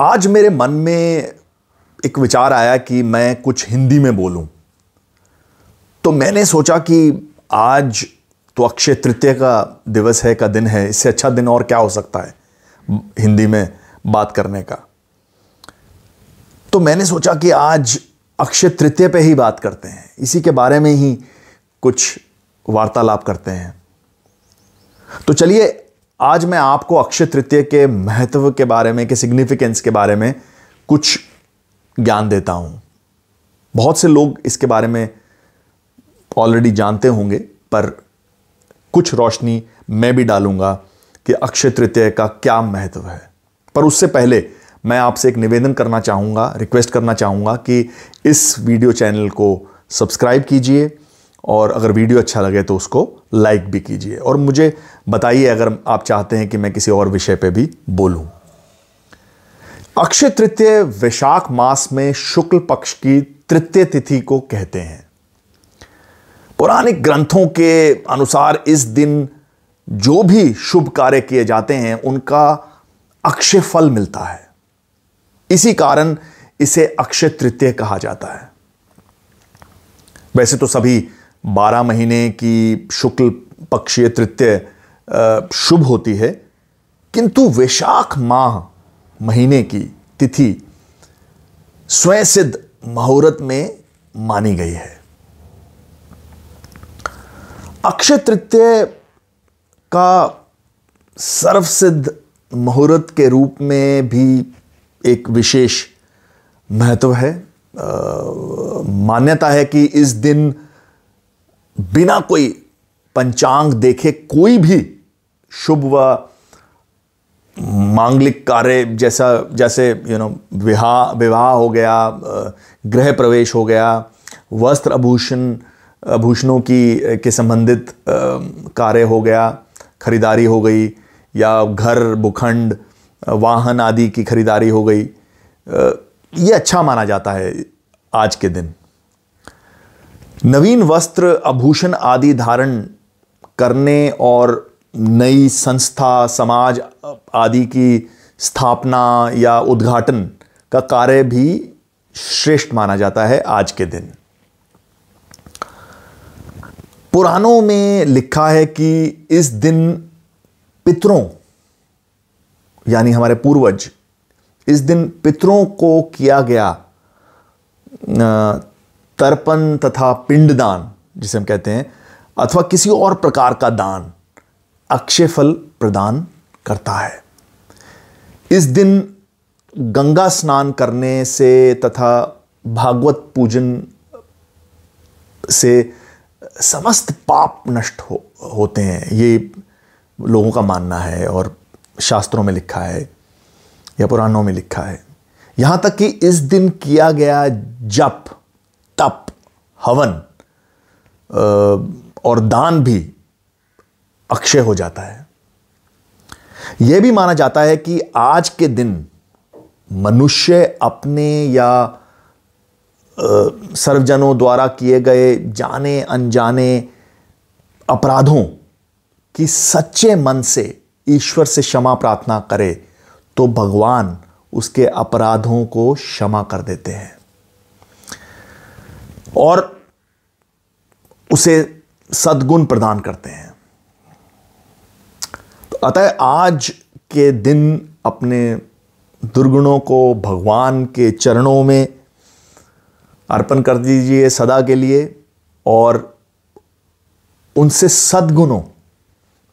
आज मेरे मन में एक विचार आया कि मैं कुछ हिंदी में बोलूं तो मैंने सोचा कि आज तो अक्षय तृतीय का दिवस है का दिन है इससे अच्छा दिन और क्या हो सकता है हिंदी में बात करने का तो मैंने सोचा कि आज अक्षय तृतीय पे ही बात करते हैं इसी के बारे में ही कुछ वार्तालाप करते हैं तो चलिए आज मैं आपको अक्षय तृतीय के महत्व के बारे में के सिग्निफिकेंस के बारे में कुछ ज्ञान देता हूं बहुत से लोग इसके बारे में ऑलरेडी जानते होंगे पर कुछ रोशनी मैं भी डालूंगा कि अक्षय तृतीय का क्या महत्व है पर उससे पहले मैं आपसे एक निवेदन करना चाहूँगा रिक्वेस्ट करना चाहूँगा कि इस वीडियो चैनल को सब्सक्राइब कीजिए और अगर वीडियो अच्छा लगे तो उसको लाइक भी कीजिए और मुझे बताइए अगर आप चाहते हैं कि मैं किसी और विषय पे भी बोलूं अक्षय तृतीय वैशाख मास में शुक्ल पक्ष की तृतीय तिथि को कहते हैं पौराणिक ग्रंथों के अनुसार इस दिन जो भी शुभ कार्य किए जाते हैं उनका अक्षय फल मिलता है इसी कारण इसे अक्षय तृतीय कहा जाता है वैसे तो सभी बारह महीने की शुक्ल पक्षीय तृतीय शुभ होती है किंतु वैशाख माह महीने की तिथि स्वयं सिद्ध मुहूर्त में मानी गई है अक्षय तृतीय का सर्वसिद्ध मुहूर्त के रूप में भी एक विशेष महत्व है मान्यता है कि इस दिन बिना कोई पंचांग देखे कोई भी शुभ व मांगलिक कार्य जैसा जैसे यू नो विवाह विवाह हो गया गृह प्रवेश हो गया वस्त्र आभूषण आभूषणों की के संबंधित कार्य हो गया खरीदारी हो गई या घर भूखंड वाहन आदि की खरीदारी हो गई ये अच्छा माना जाता है आज के दिन नवीन वस्त्र आभूषण आदि धारण करने और नई संस्था समाज आदि की स्थापना या उद्घाटन का कार्य भी श्रेष्ठ माना जाता है आज के दिन पुराणों में लिखा है कि इस दिन पितरों यानी हमारे पूर्वज इस दिन पितरों को किया गया तर्पण तथा पिंडदान जिसे हम कहते हैं अथवा किसी और प्रकार का दान अक्षय फल प्रदान करता है इस दिन गंगा स्नान करने से तथा भागवत पूजन से समस्त पाप नष्ट हो होते हैं ये लोगों का मानना है और शास्त्रों में लिखा है या पुराणों में लिखा है यहाँ तक कि इस दिन किया गया जप हवन और दान भी अक्षय हो जाता है यह भी माना जाता है कि आज के दिन मनुष्य अपने या सर्वजनों द्वारा किए गए जाने अनजाने अपराधों की सच्चे मन से ईश्वर से क्षमा प्रार्थना करे तो भगवान उसके अपराधों को क्षमा कर देते हैं और उसे सद्गुण प्रदान करते हैं तो अतः आज के दिन अपने दुर्गुणों को भगवान के चरणों में अर्पण कर दीजिए सदा के लिए और उनसे सद्गुणों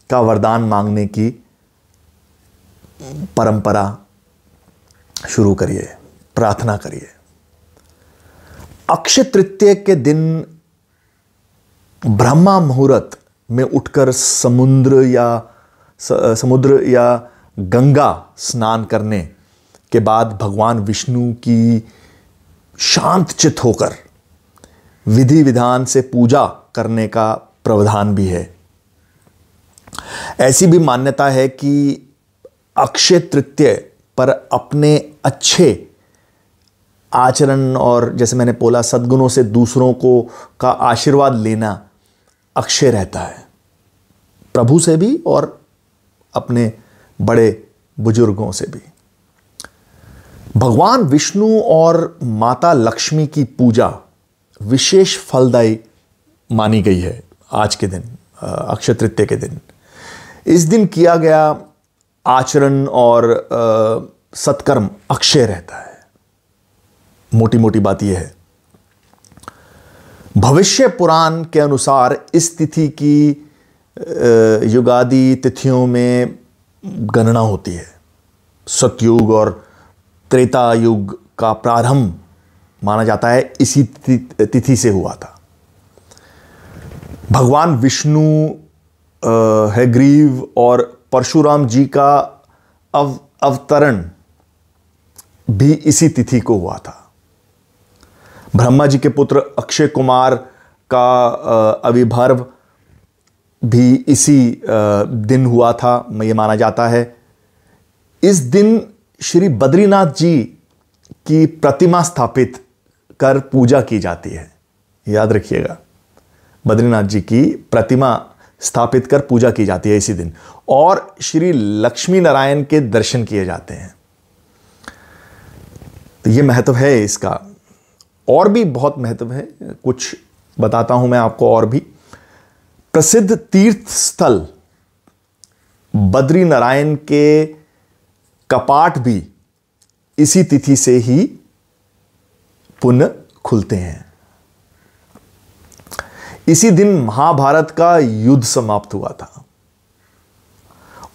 का वरदान मांगने की परंपरा शुरू करिए प्रार्थना करिए अक्षय तृतीय के दिन ब्रह्मा मुहूर्त में उठकर समुद्र या समुद्र या गंगा स्नान करने के बाद भगवान विष्णु की शांत चित होकर विधि विधान से पूजा करने का प्रावधान भी है ऐसी भी मान्यता है कि अक्षय तृतीय पर अपने अच्छे आचरण और जैसे मैंने बोला सद्गुणों से दूसरों को का आशीर्वाद लेना अक्षय रहता है प्रभु से भी और अपने बड़े बुजुर्गों से भी भगवान विष्णु और माता लक्ष्मी की पूजा विशेष फलदायी मानी गई है आज के दिन अक्षय तृतीय के दिन इस दिन किया गया आचरण और सत्कर्म अक्षय रहता है मोटी मोटी बात यह है भविष्य पुराण के अनुसार इस तिथि की युगादि तिथियों में गणना होती है सतयुग और त्रेता युग का प्रारंभ माना जाता है इसी तिथि से हुआ था भगवान विष्णु है ग्रीव और परशुराम जी का अव अवतरण भी इसी तिथि को हुआ था ब्रह्मा जी के पुत्र अक्षय कुमार का अविभर्व भी इसी दिन हुआ था ये माना जाता है इस दिन श्री बद्रीनाथ जी की प्रतिमा स्थापित कर पूजा की जाती है याद रखिएगा बद्रीनाथ जी की प्रतिमा स्थापित कर पूजा की जाती है इसी दिन और श्री लक्ष्मी नारायण के दर्शन किए जाते हैं तो ये महत्व है इसका और भी बहुत महत्व है कुछ बताता हूं मैं आपको और भी प्रसिद्ध तीर्थ स्थल बद्री नारायण के कपाट भी इसी तिथि से ही पुनः खुलते हैं इसी दिन महाभारत का युद्ध समाप्त हुआ था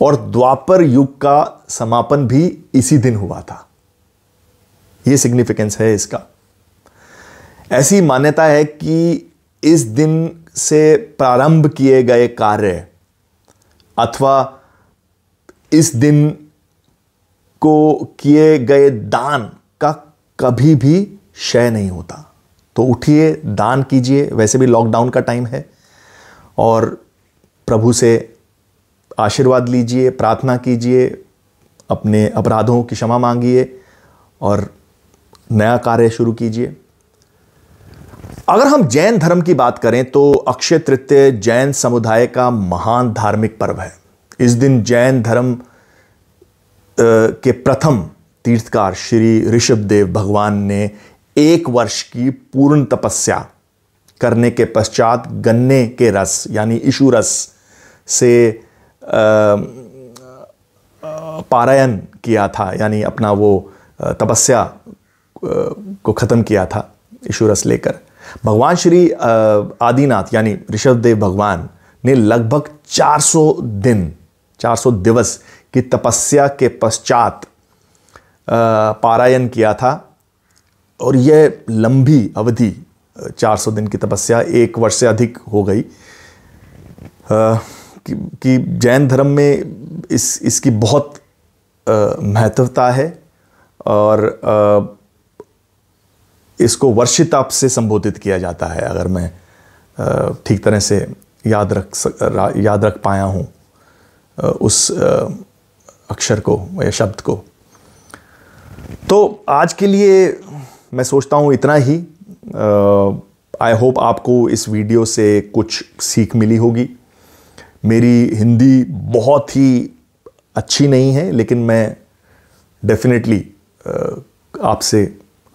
और द्वापर युग का समापन भी इसी दिन हुआ था यह सिग्निफिकेंस है इसका ऐसी मान्यता है कि इस दिन से प्रारंभ किए गए कार्य अथवा इस दिन को किए गए दान का कभी भी क्षय नहीं होता तो उठिए दान कीजिए वैसे भी लॉकडाउन का टाइम है और प्रभु से आशीर्वाद लीजिए प्रार्थना कीजिए अपने अपराधों की क्षमा मांगिए और नया कार्य शुरू कीजिए अगर हम जैन धर्म की बात करें तो अक्षय तृतीय जैन समुदाय का महान धार्मिक पर्व है इस दिन जैन धर्म के प्रथम तीर्थकार श्री ऋषभदेव भगवान ने एक वर्ष की पूर्ण तपस्या करने के पश्चात गन्ने के रस यानी ईशु रस से पारायण किया था यानी अपना वो तपस्या को ख़त्म किया था ईशु रस लेकर भगवान श्री आदिनाथ यानी ऋषभदेव भगवान ने लगभग 400 दिन 400 दिवस की तपस्या के पश्चात पारायण किया था और यह लंबी अवधि 400 दिन की तपस्या एक वर्ष से अधिक हो गई कि, जैन धर्म में इस इसकी बहुत महत्वता है और इसको वर्षिताप से संबोधित किया जाता है अगर मैं ठीक तरह से याद रख सक याद रख पाया हूँ उस अक्षर को या शब्द को तो आज के लिए मैं सोचता हूँ इतना ही आई होप आपको इस वीडियो से कुछ सीख मिली होगी मेरी हिंदी बहुत ही अच्छी नहीं है लेकिन मैं डेफिनेटली आपसे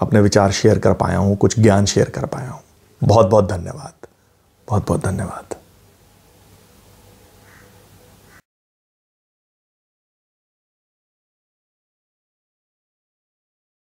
अपने विचार शेयर कर पाया हूँ कुछ ज्ञान शेयर कर पाया हूँ बहुत बहुत धन्यवाद बहुत बहुत धन्यवाद